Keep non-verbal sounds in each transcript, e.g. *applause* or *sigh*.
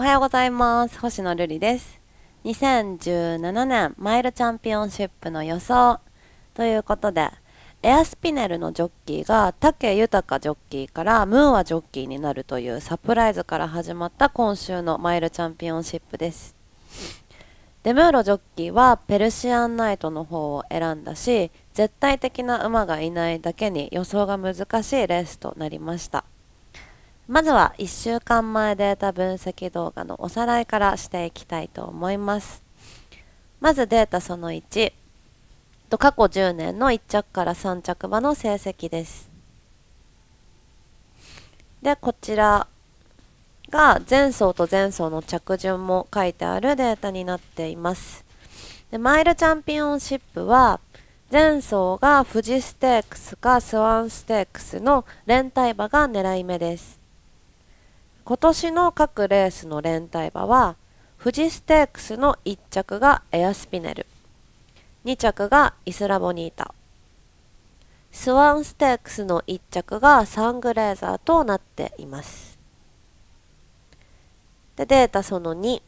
おはようございます星野瑠璃です2017年マイルチャンピオンシップの予想ということでエアスピネルのジョッキーが武豊ジョッキーからムーアジョッキーになるというサプライズから始まった今週のマイルチャンピオンシップですデムーロジョッキーはペルシアンナイトの方を選んだし絶対的な馬がいないだけに予想が難しいレースとなりましたまずは1週間前データ分析動画のおさらいからしていきたいと思います。まずデータその1、過去10年の1着から3着馬の成績です。で、こちらが前走と前走の着順も書いてあるデータになっています。でマイルチャンピオンシップは前走が富士ステークスかスワンステークスの連帯馬が狙い目です。今年の各レースの連帯馬は富士ステークスの1着がエアスピネル2着がイスラボニータスワンステークスの1着がサングレーザーとなっていますでデータその2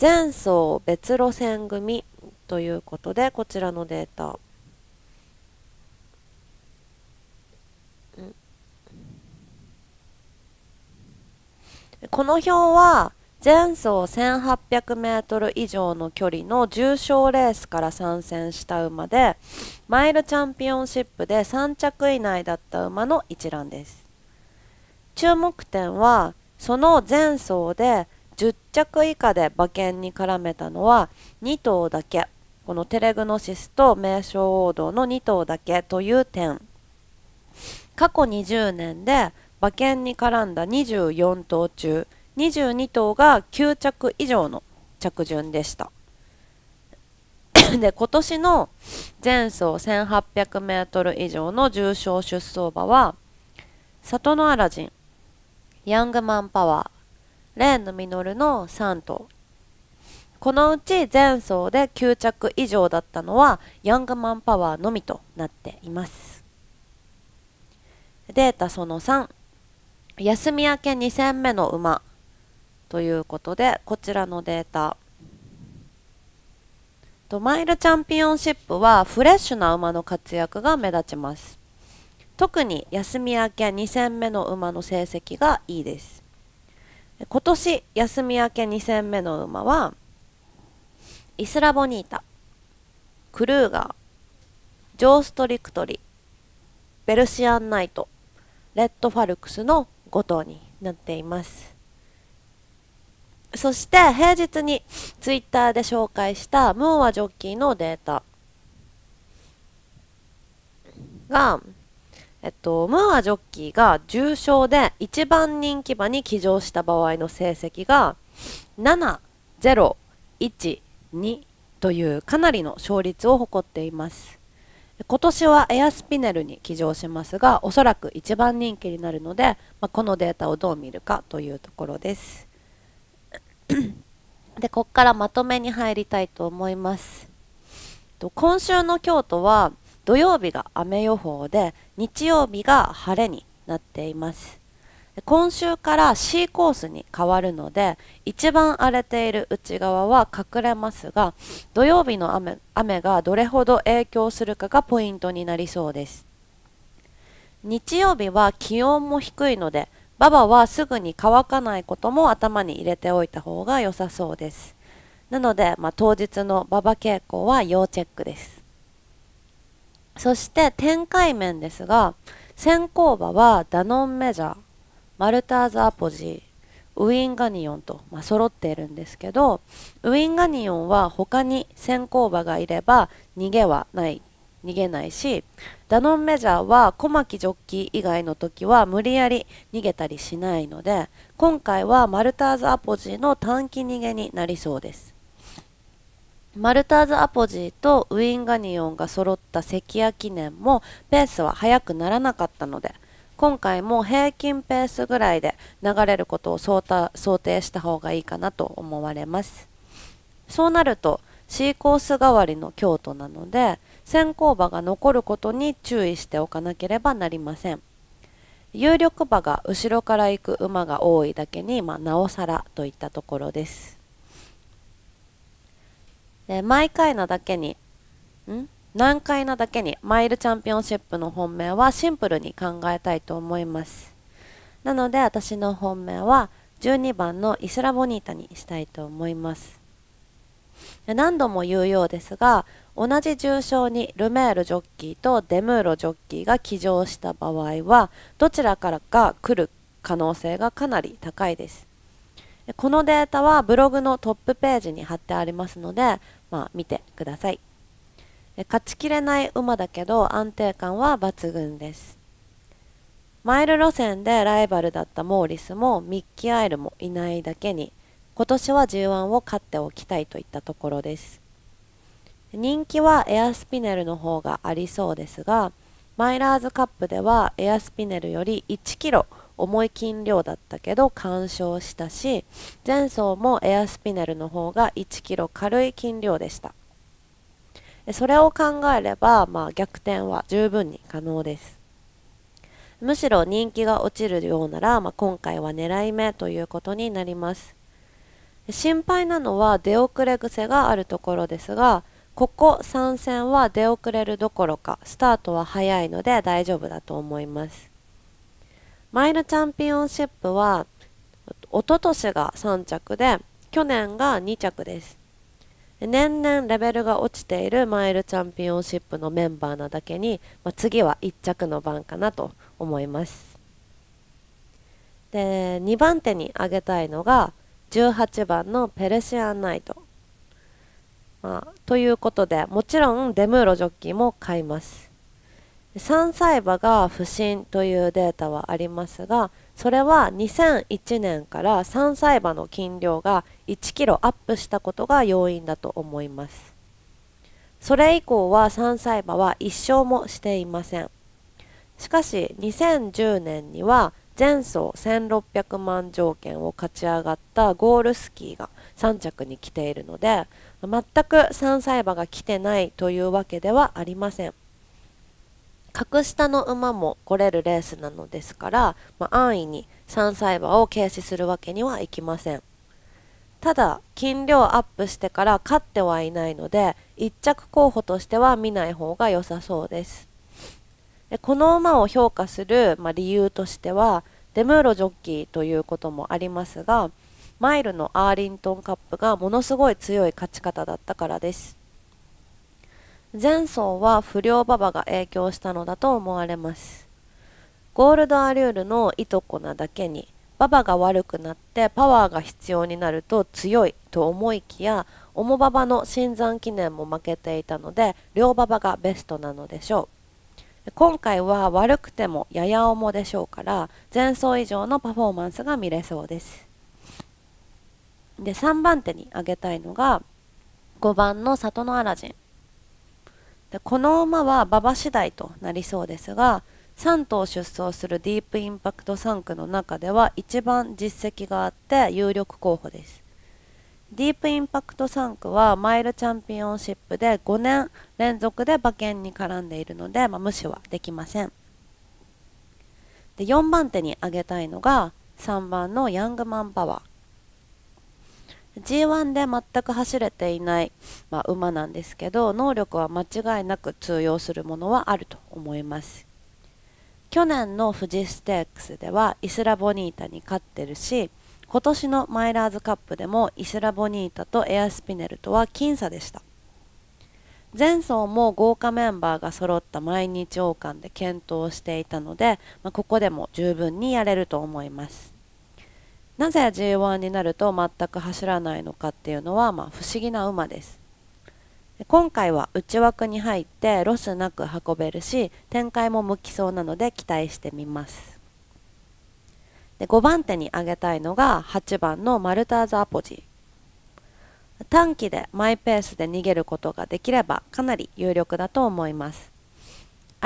前走別路線組ということでこちらのデータこの表は前走 1800m 以上の距離の重賞レースから参戦した馬でマイルチャンピオンシップで3着以内だった馬の一覧です注目点はその前走で10着以下で馬券に絡めたのは2頭だけこのテレグノシスと名称王道の2頭だけという点過去20年で馬券に絡んだ24頭中22頭が9着以上の着順でしたで今年の前走 1800m 以上の重賞出走馬は里のアラジンヤングマンパワーレーンのミノルの3頭このうち前走で9着以上だったのはヤングマンパワーのみとなっていますデータその3休み明け2戦目の馬ということでこちらのデータとマイルチャンピオンシップはフレッシュな馬の活躍が目立ちます特に休み明け2戦目の馬の成績がいいです今年休み明け2戦目の馬はイスラボニータクルーガージョーストリクトリベルシアンナイトレッドファルクスのことになっていますそして平日に twitter で紹介したムーアジョッキーのデータが、えっと、ムーアジョッキーが重賞で一番人気馬に騎乗した場合の成績が7、0、1、2というかなりの勝率を誇っています。今年はエアスピネルに騎乗しますがおそらく一番人気になるので、まあ、このデータをどう見るかというところです *coughs* でここからまとめに入りたいと思います今週の京都は土曜日が雨予報で日曜日が晴れになっています今週から C コースに変わるので一番荒れている内側は隠れますが土曜日の雨雨がどれほど影響するかがポイントになりそうです日曜日は気温も低いのでババはすぐに乾かないことも頭に入れておいた方が良さそうですなので、まあ、当日の馬場傾向は要チェックですそして展開面ですが先行馬はダノンメジャーマルターズ・アポジーウィンガニオンと、まあ、揃っているんですけどウィンガニオンは他に先行馬がいれば逃げはない逃げないしダノンメジャーは小牧ジョッキー以外の時は無理やり逃げたりしないので今回はマルターズ・アポジーの短期逃げになりそうですマルターズ・アポジーとウィンガニオンが揃った関谷記念もペースは速くならなかったので今回も平均ペースぐらいで流れることを想定した方がいいかなと思われますそうなると C コース代わりの京都なので先行馬が残ることに注意しておかなければなりません有力馬が後ろから行く馬が多いだけに、まあ、なおさらといったところですで毎回なだけにん難解なだけにマイルチャンピオンシップの本命はシンプルに考えたいと思いますなので私の本命は12番のイスラボニータにしたいと思います何度も言うようですが同じ重賞にルメールジョッキーとデムーロジョッキーが騎乗した場合はどちらからか来る可能性がかなり高いですこのデータはブログのトップページに貼ってありますので、まあ、見てください。勝ちきれない馬だけど安定感は抜群ですマイル路線でライバルだったモーリスもミッキー・アイルもいないだけに今年は G1 を勝っておきたいといったところです人気はエアスピネルの方がありそうですがマイラーズカップではエアスピネルより1 k g 重い斤量だったけど干渉したし前走もエアスピネルの方が1 k g 軽い斤量でしたそれを考えれば、まあ、逆転は十分に可能ですむしろ人気が落ちるようなら、まあ、今回は狙い目ということになります心配なのは出遅れ癖があるところですがここ3戦は出遅れるどころかスタートは早いので大丈夫だと思いますマイルチャンピオンシップはおととしが3着で去年が2着です年々レベルが落ちているマイルチャンピオンシップのメンバーなだけに、まあ、次は1着の番かなと思いますで2番手に挙げたいのが18番のペルシアンナイト、まあ、ということでもちろんデムーロジョッキーも買います3歳馬が不振というデータはありますがそれは2001年から3歳馬の斤量が1キロアップしたことが要因だと思いますそれ以降は3歳馬は一勝もしていませんしかし2010年には前走1600万条件を勝ち上がったゴールスキーが3着に来ているので全く3歳馬が来てないというわけではありません格下の馬も来れるレースなのですから、まあ、安易に3歳馬を軽視するわけにはいきませんただ金量アップしてから勝ってはいないので1着候補としては見ない方が良さそうですでこの馬を評価する、まあ、理由としてはデムーロジョッキーということもありますがマイルのアーリントンカップがものすごい強い勝ち方だったからです前走は不良馬場が影響したのだと思われますゴールドアリュールのいとこなだけにババが悪くなってパワーが必要になると強いと思いきやオモババの新山記念も負けていたので両ババがベストなのでしょう今回は悪くてもやや重でしょうから前走以上のパフォーマンスが見れそうですで3番手に挙げたいのが5番の里のアラジンでこの馬は馬場次第となりそうですが3頭出走するディープインパクト3区の中では一番実績があって有力候補ですディープインパクト3区はマイルチャンピオンシップで5年連続で馬券に絡んでいるので、まあ、無視はできませんで4番手に挙げたいのが3番のヤングマンパワー G1 で全く走れていない、まあ、馬なんですけど能力は間違いなく通用するものはあると思います去年の富士ステークスではイスラボニータに勝ってるし今年のマイラーズカップでもイスラボニータとエアスピネルとは僅差でした前走も豪華メンバーが揃った毎日王冠で検討していたので、まあ、ここでも十分にやれると思いますなぜ G1 になると全く走らないのかっていうのは、まあ、不思議な馬です今回は内枠に入ってロスなく運べるし展開も向きそうなので期待してみますで5番手に挙げたいのが8番のマルターズ・アポジ短期でマイペースで逃げることができればかなり有力だと思います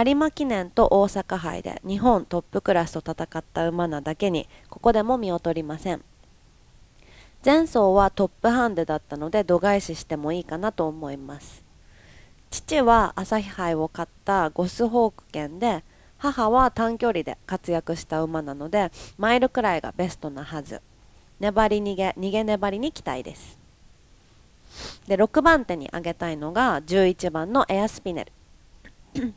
有馬記念と大阪杯で日本トップクラスと戦った馬なだけにここでも見劣りません前走はトップハンデだったので度外視してもいいかなと思います父は朝日杯を買ったゴスホーク犬で母は短距離で活躍した馬なのでマイルくらいがベストなはず粘り逃げ逃げ粘りに期待ですで6番手に挙げたいのが11番のエアスピネル *laughs*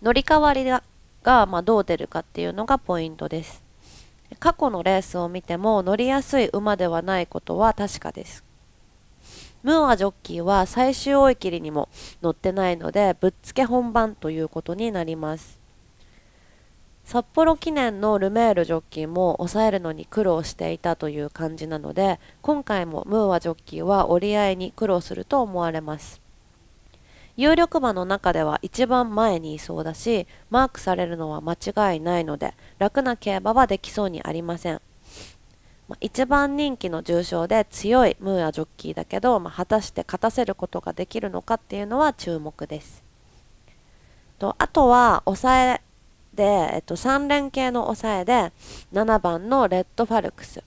乗り換わりがが、まあ、どう出るかっていうのがポイントです過去のレースを見ても乗りやすい馬ではないことは確かですムーアジョッキーは最終追い切りにも乗ってないのでぶっつけ本番ということになります札幌記念のルメールジョッキーも抑えるのに苦労していたという感じなので今回もムーアジョッキーは折り合いに苦労すると思われます有力馬の中では一番前にいそうだしマークされるのは間違いないので楽な競馬はできそうにありません、まあ、一番人気の重賞で強いムーアジョッキーだけど、まあ、果たして勝たせることができるのかっていうのは注目ですとあとは抑えで、えっと、3連系の抑えで7番のレッドファルクス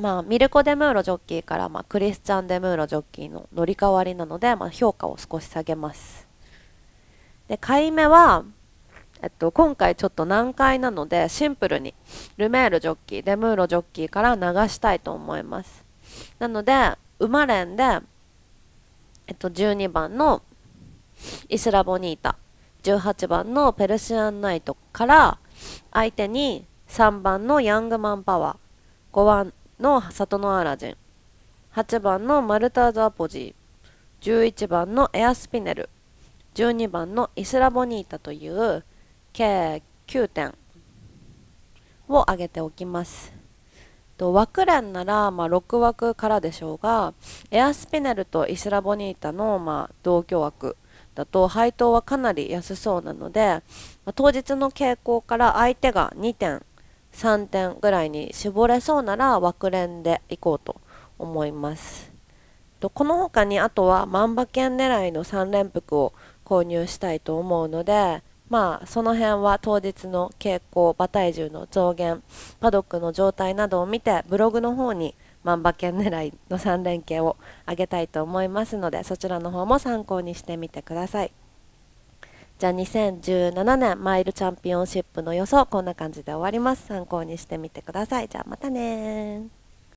まあ、ミルコ・デ・ムーロジョッキーから、まあ、クリスチャン・デ・ムーロジョッキーの乗り換わりなので、まあ、評価を少し下げます。で買い目は、えっと、今回ちょっと難解なのでシンプルにルメールジョッキーデムーロジョッキーから流したいと思いますなのでれんで、えっと、12番のイスラボニータ18番のペルシアンナイトから相手に3番のヤングマンパワー 5, 番の里のアラジン8番のマルターズ・アポジー11番のエアスピネル12番のイスラボニータという計9点を挙げておきます。と枠連なら、まあ、6枠からでしょうがエアスピネルとイスラボニータの、まあ、同居枠だと配当はかなり安そうなので、まあ、当日の傾向から相手が2点3点ぐらいに絞れそうなら枠連でいこうと思います。この他にあとは万馬券狙いの3連服を購入したいと思うのでまあその辺は当日の傾向馬体重の増減パドックの状態などを見てブログの方に万馬券狙いの3連携を上げたいと思いますのでそちらの方も参考にしてみてください。じゃあ2017年マイルチャンピオンシップの予想こんな感じで終わります参考にしてみてくださいじゃあまたね